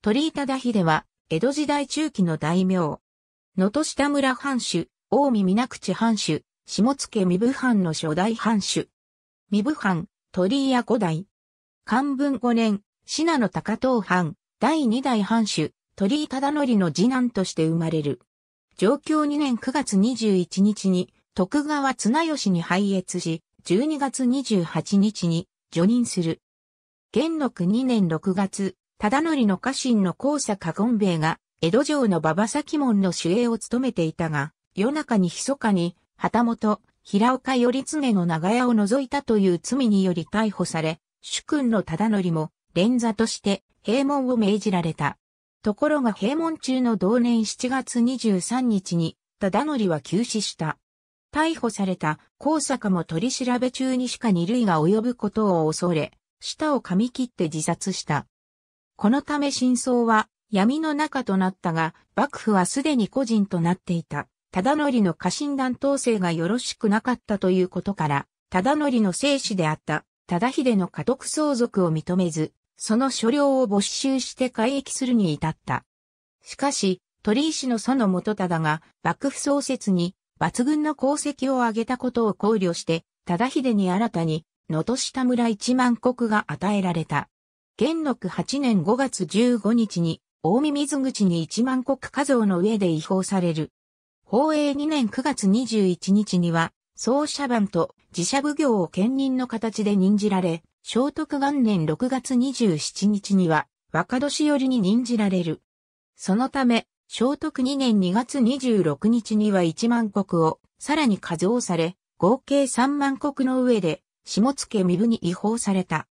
鳥居忠秀は、江戸時代中期の大名。能登下村藩主、大見水口藩主、下野三部藩の初代藩主。三部藩、鳥屋五代。漢文五年、信濃高遠藩、第二代藩主、鳥居忠則の次男として生まれる。上京2年9月21日に、徳川綱吉に拝謁し、12月28日に、叙任する。元禄2年6月、忠則の家臣の高坂権兵衛が、江戸城の馬場崎門の守衛を務めていたが、夜中に密かに、旗本、平岡頼常の長屋を除いたという罪により逮捕され、主君の忠則も、連座として、閉門を命じられた。ところが閉門中の同年7月23日に、忠則は急死した。逮捕された高坂も取り調べ中にしか二類が及ぶことを恐れ、舌を噛み切って自殺した。このため真相は闇の中となったが、幕府はすでに個人となっていた。忠則の家臣団統制がよろしくなかったということから、忠則の生死であった忠秀の家督相続を認めず、その所領を没収して改易するに至った。しかし、鳥石の祖の元忠が幕府創設に抜群の功績を挙げたことを考慮して、忠秀に新たに、野戸下村一万石が与えられた。元禄8年5月15日に、大見水口に一万国家像の上で違法される。法営2年9月21日には、総社番と自社奉行を兼任の形で任じられ、聖徳元年6月27日には、若年寄りに任じられる。そのため、聖徳2年2月26日には1万国を、さらに加増され、合計3万国の上で、下野身分に違法された。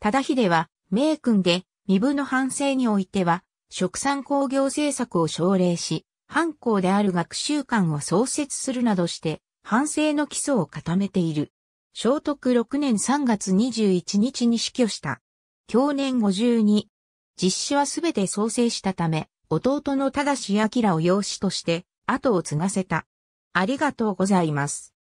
忠秀は、名君で、身分の反省においては、食産工業政策を奨励し、犯行である学習館を創設するなどして、反省の基礎を固めている。聖徳6年3月21日に死去した。去年52。実施はすべて創生したため、弟の正明を養子として、後を継がせた。ありがとうございます。